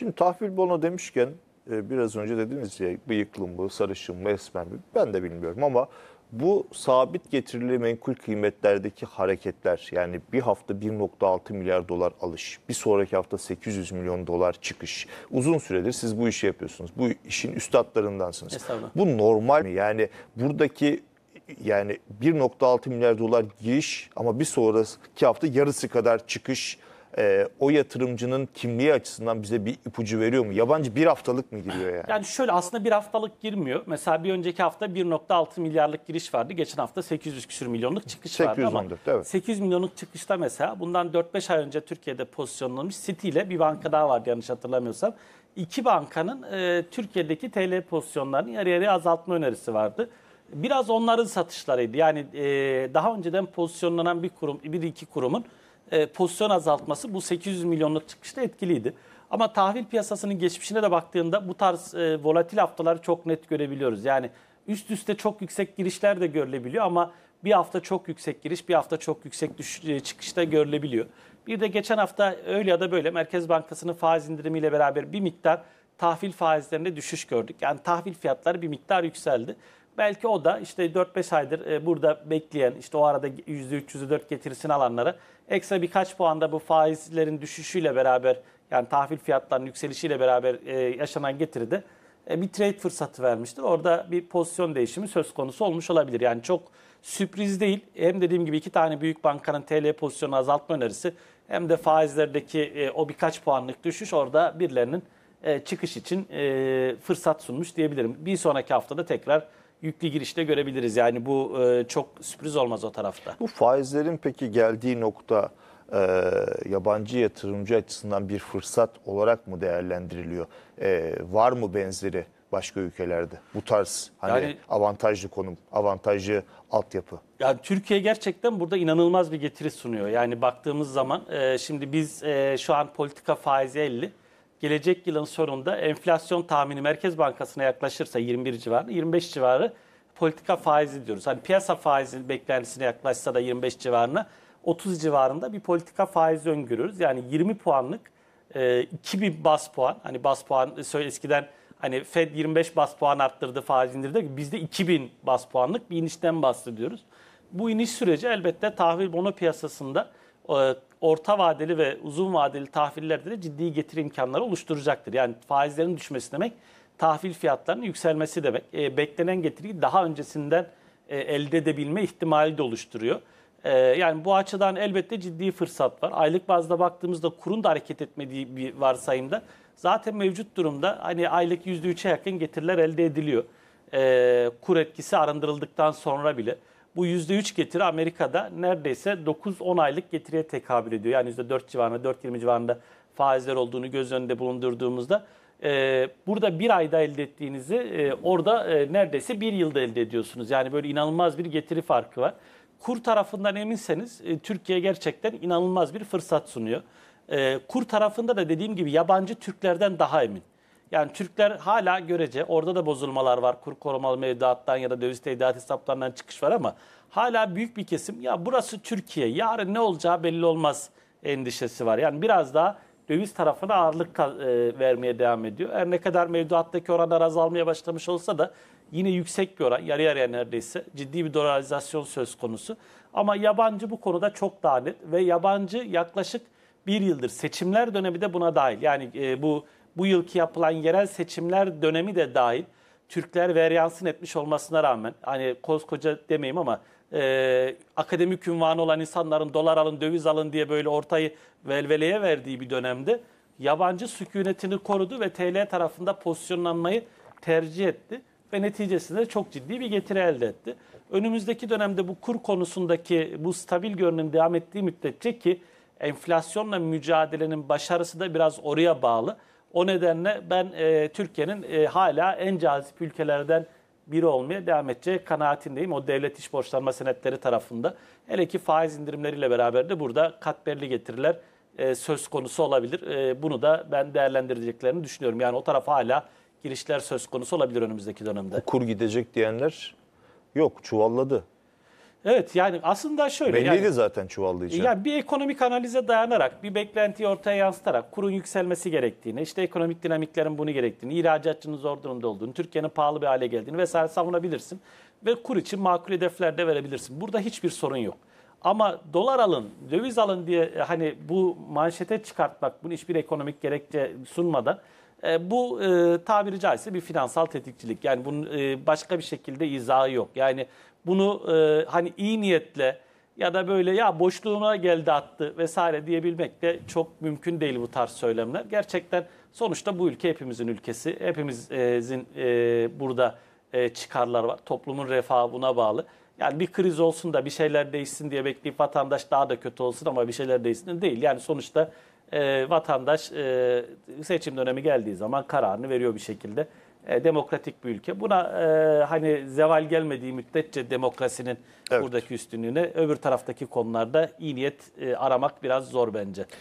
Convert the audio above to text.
Şimdi tahvil bono demişken e, biraz önce dediniz ya bıyıklım mı, sarışın mı, esmer mi ben de bilmiyorum ama bu sabit getirili menkul kıymetlerdeki hareketler yani bir hafta 1.6 milyar dolar alış, bir sonraki hafta 800 milyon dolar çıkış. Uzun süredir siz bu işi yapıyorsunuz. Bu işin üstadlarındansınız. Bu normal mi? Yani buradaki yani 1.6 milyar dolar giriş ama bir sonraki hafta yarısı kadar çıkış e, o yatırımcının kimliği açısından bize bir ipucu veriyor mu? Yabancı bir haftalık mı giriyor yani? Yani şöyle aslında bir haftalık girmiyor. Mesela bir önceki hafta 1.6 milyarlık giriş vardı. Geçen hafta 800 küsür milyonluk çıkış 814, vardı ama evet. 800 milyonluk çıkışta mesela bundan 4-5 ay önce Türkiye'de pozisyonlanmış City ile bir banka daha vardı yanlış hatırlamıyorsam. İki bankanın e, Türkiye'deki TL pozisyonlarını yarı yarıya azaltma önerisi vardı. Biraz onların satışlarıydı. Yani e, daha önceden pozisyonlanan bir kurum, bir iki kurumun e, pozisyon azaltması bu 800 milyonluk çıkışta etkiliydi. Ama tahvil piyasasının geçmişine de baktığında bu tarz e, volatil haftaları çok net görebiliyoruz. Yani üst üste çok yüksek girişler de görülebiliyor ama bir hafta çok yüksek giriş, bir hafta çok yüksek düş- e, çıkışta görülebiliyor. Bir de geçen hafta öyle ya da böyle Merkez Bankası'nın faiz indirimiyle beraber bir miktar tahvil faizlerinde düşüş gördük. Yani tahvil fiyatları bir miktar yükseldi. Belki o da işte 4-5 aydır e, burada bekleyen işte o arada %304 getirisini alanlara ekstra birkaç puan da bu faizlerin düşüşüyle beraber yani tahvil fiyatlarının yükselişiyle beraber e, yaşanan getiride e, bir trade fırsatı vermiştir. Orada bir pozisyon değişimi söz konusu olmuş olabilir. Yani çok sürpriz değil. Hem dediğim gibi iki tane büyük bankanın TL pozisyonu azaltma önerisi hem de faizlerdeki o birkaç puanlık düşüş orada birilerinin çıkış için fırsat sunmuş diyebilirim. Bir sonraki haftada tekrar yüklü girişte görebiliriz. Yani bu e, çok sürpriz olmaz o tarafta. Bu faizlerin peki geldiği nokta e, yabancı yatırımcı açısından bir fırsat olarak mı değerlendiriliyor? E, var mı benzeri başka ülkelerde bu tarz hani yani, avantajlı konum, avantajlı altyapı? Yani Türkiye gerçekten burada inanılmaz bir getiri sunuyor. Yani baktığımız zaman e, şimdi biz e, şu an politika faizi 50 gelecek yılın sonunda enflasyon tahmini Merkez Bankası'na yaklaşırsa 21 civarı, 25 civarı politika faizi diyoruz. Hani piyasa faizi beklentisine yaklaşsa da 25 civarına 30 civarında bir politika faizi öngörüyoruz. Yani 20 puanlık e, 2000 bas puan hani bas puan e, söyle eskiden hani Fed 25 bas puan arttırdı faiz indirdi. Bizde 2000 bas puanlık bir inişten bahsediyoruz. Bu iniş süreci elbette tahvil bono piyasasında e, orta vadeli ve uzun vadeli tahvillerde de ciddi getiri imkanları oluşturacaktır. Yani faizlerin düşmesi demek tahvil fiyatlarının yükselmesi demek. E, beklenen getiriyi daha öncesinden e, elde edebilme ihtimali de oluşturuyor. E, yani bu açıdan elbette ciddi fırsat var. Aylık bazda baktığımızda kurun da hareket etmediği bir varsayımda zaten mevcut durumda hani aylık %3'e yakın getiriler elde ediliyor. E, kur etkisi arındırıldıktan sonra bile. Bu %3 getiri Amerika'da neredeyse 9-10 aylık getiriye tekabül ediyor. Yani %4 civarında, 4-20 civarında faizler olduğunu göz önünde bulundurduğumuzda e, burada bir ayda elde ettiğinizi e, orada e, neredeyse bir yılda elde ediyorsunuz. Yani böyle inanılmaz bir getiri farkı var. Kur tarafından eminseniz e, Türkiye gerçekten inanılmaz bir fırsat sunuyor. E, kur tarafında da dediğim gibi yabancı Türklerden daha emin. Yani Türkler hala görece orada da bozulmalar var. Kur korumalı mevduattan ya da döviz tevdiat hesaplarından çıkış var ama hala büyük bir kesim ya burası Türkiye yarın ne olacağı belli olmaz endişesi var. Yani biraz daha döviz tarafına ağırlık e, vermeye devam ediyor. Her ne kadar mevduattaki oranlar azalmaya başlamış olsa da yine yüksek bir oran, yarı yarıya neredeyse ciddi bir dolarizasyon söz konusu. Ama yabancı bu konuda çok daha net ve yabancı yaklaşık bir yıldır seçimler dönemi de buna dahil. Yani e, bu bu yılki yapılan yerel seçimler dönemi de dahil Türkler veryansın etmiş olmasına rağmen hani koskoca demeyeyim ama e, akademik ünvanı olan insanların dolar alın döviz alın diye böyle ortayı velveleye verdiği bir dönemde yabancı sükunetini korudu ve TL tarafında pozisyonlanmayı tercih etti ve neticesinde çok ciddi bir getiri elde etti. Önümüzdeki dönemde bu kur konusundaki bu stabil görünüm devam ettiği müddetçe ki enflasyonla mücadelenin başarısı da biraz oraya bağlı. O nedenle ben e, Türkiye'nin e, hala en cazip ülkelerden biri olmaya devam edeceği kanaatindeyim. O devlet iş borçlanma senetleri tarafında. Hele ki faiz indirimleriyle beraber de burada katberli getiriler e, söz konusu olabilir. E, bunu da ben değerlendireceklerini düşünüyorum. Yani o taraf hala girişler söz konusu olabilir önümüzdeki dönemde. Kur gidecek diyenler yok çuvalladı. Evet yani aslında şöyle. Belliydi yani, zaten çuvallayacak. Yani bir ekonomik analize dayanarak, bir beklentiyi ortaya yansıtarak kurun yükselmesi gerektiğini, işte ekonomik dinamiklerin bunu gerektiğini, ihracatçının zor durumda olduğunu, Türkiye'nin pahalı bir hale geldiğini vesaire savunabilirsin. Ve kur için makul hedefler de verebilirsin. Burada hiçbir sorun yok. Ama dolar alın, döviz alın diye e, hani bu manşete çıkartmak, bunu hiçbir ekonomik gerekçe sunmadan e, bu e, tabiri caizse bir finansal tetikçilik. Yani bunun e, başka bir şekilde izahı yok. Yani bunu e, hani iyi niyetle ya da böyle ya boşluğuna geldi attı vesaire diyebilmek de çok mümkün değil bu tarz söylemler. Gerçekten sonuçta bu ülke hepimizin ülkesi. Hepimizin e, e, burada e, çıkarlar var. Toplumun refahı buna bağlı. Yani bir kriz olsun da bir şeyler değişsin diye bekleyip vatandaş daha da kötü olsun ama bir şeyler değişsin değil. Yani sonuçta e, vatandaş e, seçim dönemi geldiği zaman kararını veriyor bir şekilde e, demokratik bir ülke. Buna e, hani zeval gelmediği müddetçe demokrasinin evet. buradaki üstünlüğüne öbür taraftaki konularda iyi niyet e, aramak biraz zor bence.